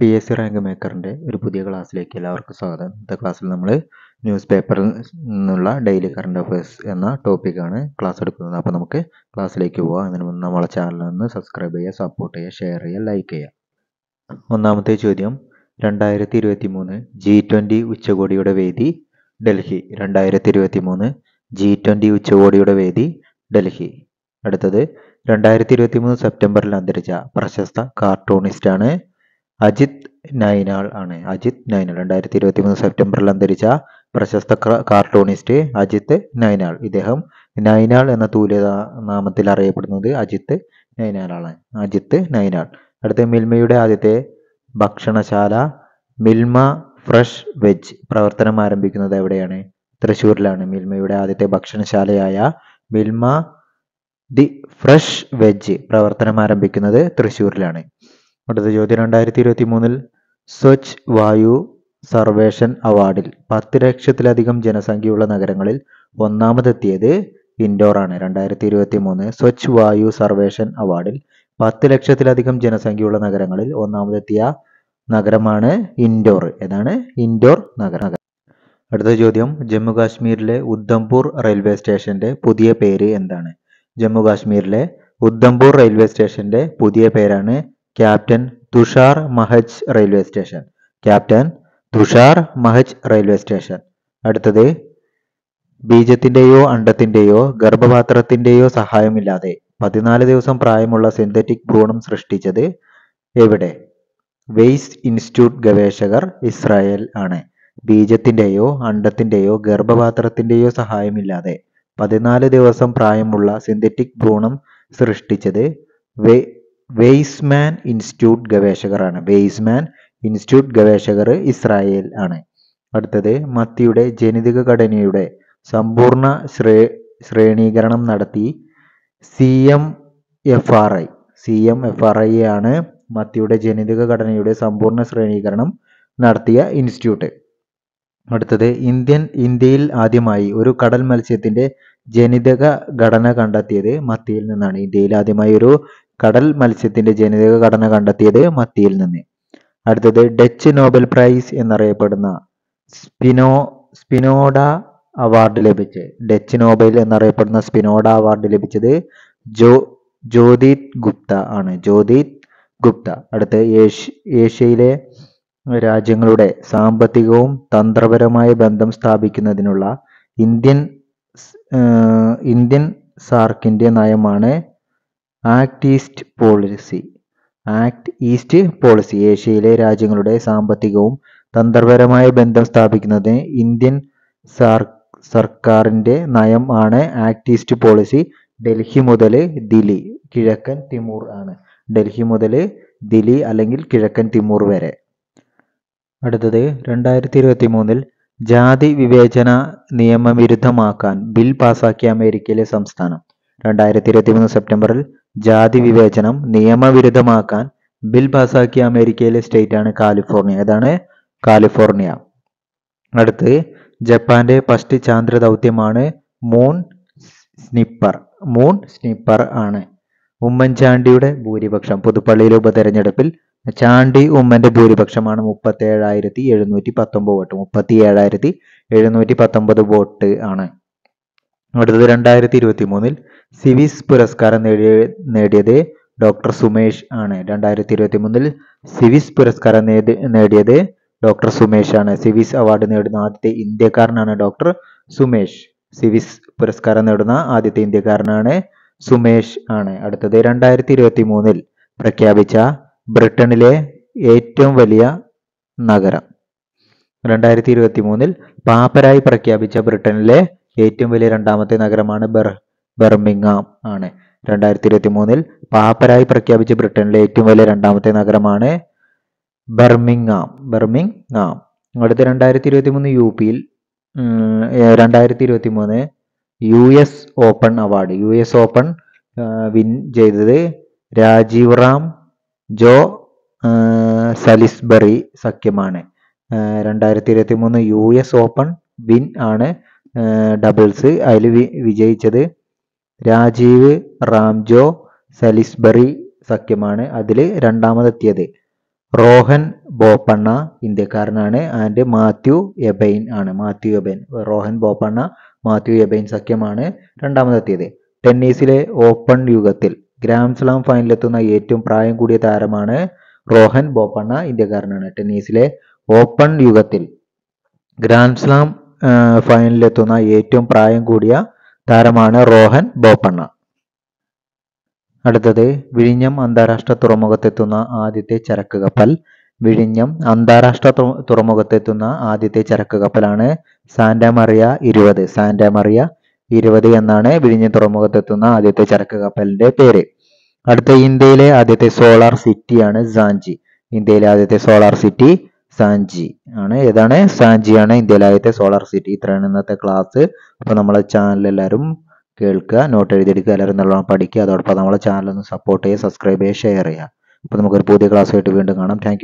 P S C rank മേക്കറിൻ്റെ ഒരു പുതിയ ക്ലാസ്സിലേക്ക് എല്ലാവർക്കും സ്വാഗതം ഇന്നത്തെ ക്ലാസ്സിൽ നമ്മൾ ന്യൂസ് പേപ്പറിൽ നിന്നുള്ള ഡെയിലി കറണ്ട് അഫയേഴ്സ് എന്ന ടോപ്പിക്കാണ് ക്ലാസ് എടുക്കുന്നത് അപ്പോൾ നമുക്ക് ക്ലാസ്സിലേക്ക് പോകാം അതിന് മുന്നേ നമ്മളെ ചാനലിൽ നിന്ന് സബ്സ്ക്രൈബ് ചെയ്യുക സപ്പോർട്ട് ചെയ്യുക ഷെയർ ചെയ്യുക ലൈക്ക് ചെയ്യുക ഒന്നാമത്തെ ചോദ്യം രണ്ടായിരത്തി ഇരുപത്തി മൂന്ന് ജി ട്വൻ്റി ഉച്ചകോടിയുടെ വേദി ഡൽഹി രണ്ടായിരത്തി ഇരുപത്തി മൂന്ന് ജി ട്വൻ്റി ഉച്ചകോടിയുടെ വേദി ഡൽഹി അടുത്തത് രണ്ടായിരത്തി ഇരുപത്തി മൂന്ന് സെപ്റ്റംബറിൽ അന്തരിച്ച പ്രശസ്ത കാർട്ടൂണിസ്റ്റാണ് അജിത് നൈനാൾ ആണ് അജിത് നൈനാൾ രണ്ടായിരത്തി ഇരുപത്തി മൂന്ന് സെപ്റ്റംബറിൽ അന്തരിച്ച പ്രശസ്ത കാർട്ടൂണിസ്റ്റ് അജിത് നൈനാൾ ഇദ്ദേഹം നൈനാൾ എന്ന തൂലിക നാമത്തിൽ അറിയപ്പെടുന്നത് അജിത് നൈനാളാണ് അജിത് നൈനാൾ അടുത്ത മിൽമയുടെ ആദ്യത്തെ ഭക്ഷണശാല മിൽമ ഫ്രഷ് വെജ് പ്രവർത്തനം ആരംഭിക്കുന്നത് എവിടെയാണ് തൃശ്ശൂരിലാണ് മിൽമയുടെ ആദ്യത്തെ ഭക്ഷണശാലയായ മിൽമ ദി ഫ്രഷ് വെജ് പ്രവർത്തനം ആരംഭിക്കുന്നത് തൃശ്ശൂരിലാണ് അടുത്ത ചോദ്യം രണ്ടായിരത്തി ഇരുപത്തി മൂന്നിൽ സ്വച്ഛ് വായു സർവേഷൻ അവാർഡിൽ പത്ത് ലക്ഷത്തിലധികം ജനസംഖ്യയുള്ള നഗരങ്ങളിൽ ഒന്നാമതെത്തിയത് ഇൻഡോർ ആണ് രണ്ടായിരത്തി ഇരുപത്തി മൂന്ന് സ്വച്ഛ് വായു സർവേഷൻ അവാർഡിൽ പത്ത് ലക്ഷത്തിലധികം ജനസംഖ്യയുള്ള നഗരങ്ങളിൽ ഒന്നാമതെത്തിയ നഗരമാണ് ഇൻഡോർ ഏതാണ് ഇൻഡോർ നഗരം അടുത്ത ചോദ്യം ജമ്മു കാശ്മീരിലെ ഉദ്ധംപൂർ റെയിൽവേ സ്റ്റേഷന്റെ പുതിയ പേര് എന്താണ് ജമ്മു കാശ്മീരിലെ ഉദ്ധംപൂർ റെയിൽവേ സ്റ്റേഷന്റെ പുതിയ പേരാണ് captain Tushar Mahaj railway station captain Tushar Mahaj railway station അടുത്തത് ബീജത്തിന്റെയോ അണ്ടത്തിന്റെയോ ഗർഭപാത്രത്തിന്റെയോ സഹായമില്ലാതെ പതിനാല് ദിവസം പ്രായമുള്ള സിന്തറ്റിക് ഭ്രൂണം സൃഷ്ടിച്ചത് എവിടെ വെയ്സ് ഇൻസ്റ്റിറ്റ്യൂട്ട് ഗവേഷകർ ഇസ്രായേൽ ആണ് ബീജത്തിന്റെയോ അണ്ടത്തിന്റെയോ ഗർഭപാത്രത്തിന്റെയോ സഹായമില്ലാതെ പതിനാല് ദിവസം പ്രായമുള്ള സിന്തറ്റിക് ഭ്രൂണം സൃഷ്ടിച്ചത് വെയ്സ്മാൻ ഇൻസ്റ്റിറ്റ്യൂട്ട് ഗവേഷകരാണ് വെയ്സ്മാൻ ഇൻസ്റ്റിറ്റ്യൂട്ട് ഗവേഷകർ ഇസ്രായേൽ ആണ് അടുത്തത് മത്തിയുടെ ജനിതക ഘടനയുടെ സമ്പൂർണ്ണ ശ്രേ ശ്രേണീകരണം നടത്തി C M F R I C M F R I ആണ് മത്തിയുടെ ജനിതക ഘടനയുടെ സമ്പൂർണ്ണ ശ്രേണീകരണം നടത്തിയ ഇൻസ്റ്റിറ്റ്യൂട്ട് അടുത്തത് ഇന്ത്യൻ ഇന്ത്യയിൽ ആദ്യമായി ഒരു കടൽ മത്സ്യത്തിന്റെ ജനിതക ഘടന കണ്ടെത്തിയത് മത്തിയിൽ നിന്നാണ് ഇന്ത്യയിൽ ആദ്യമായി ഒരു കടൽ മത്സ്യത്തിന്റെ ജനിതക ഘടന കണ്ടെത്തിയത് മത്തിയിൽ നിന്ന് അടുത്തത് ഡച്ച് നോബൽ പ്രൈസ് എന്നറിയപ്പെടുന്ന സ്പിനോ സ്പിനോഡ അവാർഡ് ലഭിച്ച് ഡച്ച് നോബൽ എന്നറിയപ്പെടുന്ന സ്പിനോഡ അവാർഡ് ലഭിച്ചത് ജോ ജ്യോതിത് ഗുപ്ത ആണ് ജ്യോതിത് ഗുപ്ത അടുത്ത് ഏഷ്യയിലെ രാജ്യങ്ങളുടെ സാമ്പത്തികവും തന്ത്രപരമായ ബന്ധം സ്ഥാപിക്കുന്നതിനുള്ള ഇന്ത്യൻ ഇന്ത്യൻ സാർക്കിന്റെ നയമാണ് act east policy act east policy ഏഷ്യയിലെ രാജ്യങ്ങളുടെ സാമ്പത്തികവും തന്ത്രപരമായ ബന്ധം സ്ഥാപിക്കുന്നതിന് ഇന്ത്യൻ സർക്കാരിൻ്റെ നയം ആണ് ആക്ട് ഈസ്റ്റ് പോളിസി ഡൽഹി മുതൽ ദില്ലി കിഴക്കൻ തിമൂർ ആണ് ഡൽഹി മുതൽ ദില്ലി അല്ലെങ്കിൽ കിഴക്കൻ തിമൂർ വരെ അടുത്തത് രണ്ടായിരത്തി ഇരുപത്തി മൂന്നിൽ ജാതി വിവേചന നിയമവിരുദ്ധമാക്കാൻ ബിൽ പാസാക്കിയ അമേരിക്കയിലെ സംസ്ഥാനം രണ്ടായിരത്തി മൂന്ന് സെപ്റ്റംബറിൽ ജാതി വിവേചനം നിയമവിരുദ്ധമാക്കാൻ ബിൽ പാസാക്കിയ അമേരിക്കയിലെ സ്റ്റേറ്റാണ് കാലിഫോർണിയ ഏതാണ് കാലിഫോർണിയ അടുത്ത് ജപ്പാന്റെ ഫസ്റ്റ് ചാന്ദ്ര ദൗത്യമാണ് മൂൺ സ്നിപ്പർ മൂൺ സ്നിപ്പർ ആണ് ഉമ്മൻചാണ്ടിയുടെ ഭൂരിപക്ഷം പുതുപ്പള്ളിയിലെ ഉപതെരഞ്ഞെടുപ്പിൽ ചാണ്ടി ഉമ്മന്റെ ഭൂരിപക്ഷമാണ് മുപ്പത്തി ഏഴായിരത്തി എഴുന്നൂറ്റി പത്തൊമ്പത് വോട്ട് മുപ്പത്തി ഏഴായിരത്തി എഴുന്നൂറ്റി പത്തൊമ്പത് വോട്ട് ആണ് അടുത്തത് രണ്ടായിരത്തി ഇരുപത്തി മൂന്നിൽ സിവിസ് പുരസ്കാരം നേടിയ നേടിയത് ഡോക്ടർ സുമേഷ് ആണ് രണ്ടായിരത്തി ഇരുപത്തി മൂന്നിൽ സിവിസ് പുരസ്കാരം നേടിയത് ഡോക്ടർ സുമേഷ് ആണ് സിവിസ് അവാർഡ് നേടുന്ന ആദ്യത്തെ ഇന്ത്യക്കാരനാണ് ഡോക്ടർ സുമേഷ് സിവിസ് പുരസ്കാരം നേടുന്ന ആദ്യത്തെ ഇന്ത്യക്കാരനാണ് സുമേഷ് ആണ് അടുത്തത് രണ്ടായിരത്തി ഇരുപത്തി മൂന്നിൽ പ്രഖ്യാപിച്ച ബ്രിട്ടനിലെ ഏറ്റവും വലിയ നഗരം രണ്ടായിരത്തി ഇരുപത്തി മൂന്നിൽ പാപ്പരായി പ്രഖ്യാപിച്ച ബ്രിട്ടനിലെ ഏറ്റവും വലിയ രണ്ടാമത്തെ നഗരമാണ് ബെർ ബെർമിങ്ങാം ആണ് രണ്ടായിരത്തി ഇരുപത്തി മൂന്നിൽ പാപ്പരായി പ്രഖ്യാപിച്ച ബ്രിട്ടനിലെ ഏറ്റവും വലിയ രണ്ടാമത്തെ നഗരമാണ് ബെർമിങ്ങാം ബെർമിങ്ങാം അടുത്ത രണ്ടായിരത്തി ഇരുപത്തി മൂന്ന് യു പിയിൽ രണ്ടായിരത്തി ഇരുപത്തി മൂന്ന് U S open award U S open win ചെയ്തത് രാജീവ് റാം ജോ സലിസ്ബറി സഖ്യമാണ് രണ്ടായിരത്തി ഇരുപത്തി മൂന്ന് യു എസ് ഓപ്പൺ വിൻ ആണ് ഡബിൾസ് അതിൽ വിജയിച്ചത് രാജീവ് റാംജോ സലിസ്ബറി സഖ്യമാണ് അതിൽ രണ്ടാമതെത്തിയത് റോഹൻ ബോപ്പണ്ണ ഇന്ത്യക്കാരനാണ് ആൻഡ് മാത്യു എബൈൻ ആണ് Matthew Ebden Rohan Bopanna Matthew Ebden സഖ്യമാണ് രണ്ടാമതെത്തിയത് ടെന്നീസിലെ ഓപ്പൺ യുഗത്തിൽ ഗ്രാൻഡ് സ്ലാം എത്തുന്ന ഏറ്റവും പ്രായം കൂടിയ താരമാണ് റോഹൻ ബോപ്പണ്ണ ഇന്ത്യക്കാരനാണ് ടെന്നീസിലെ ഓപ്പൺ യുഗത്തിൽ ഗ്രാൻഡ് സ്ലാം ഫൈനലിലെത്തുന്ന ഏറ്റവും പ്രായം കൂടിയ താരമാണ് റോഹൻ ബോപ്പണ്ണ അടുത്തത് വിഴിഞ്ഞം അന്താരാഷ്ട്ര തുറമുഖത്തെത്തുന്ന ആദ്യത്തെ ചരക്ക് കപ്പൽ വിഴിഞ്ഞം അന്താരാഷ്ട്ര തുറമുഖത്തെത്തുന്ന ആദ്യത്തെ ചരക്ക് കപ്പലാണ് സാന്റാമറിയ ഇരുപത് സാന്റാമറിയ ഇരുപത് എന്നാണ് വിഴിഞ്ഞം തുറമുഖത്തെത്തുന്ന ആദ്യത്തെ ചരക്ക് കപ്പലിന്റെ പേര് അടുത്ത ഇന്ത്യയിലെ ആദ്യത്തെ സോളാർ സിറ്റിയാണ് സാഞ്ചി ഇന്ത്യയിലെ ആദ്യത്തെ സോളാർ സിറ്റി സാഞ്ചി ആണ് ഏതാണ് സാഞ്ചിയാണ് ഇന്ത്യയിലെ ആദ്യത്തെ സോളാർ സിറ്റി ഇത്രയാണ് ഇന്നത്തെ ക്ലാസ് അപ്പോൾ നമ്മളെ ചാനൽ എല്ലാവരും കേൾക്കുക നോട്ട് എഴുതിയെടുക്കുക എല്ലാവരും നല്ലോണം പഠിക്കുക അതോടൊപ്പം നമ്മളെ ചാനൽ ഒന്ന് സപ്പോർട്ട് ചെയ്യുക സബ്സ്ക്രൈബ് ചെയ്യുക ഷെയർ ചെയ്യുക അപ്പോൾ നമുക്കൊരു പുതിയ ആയിട്ട് വീണ്ടും കാണാം താങ്ക്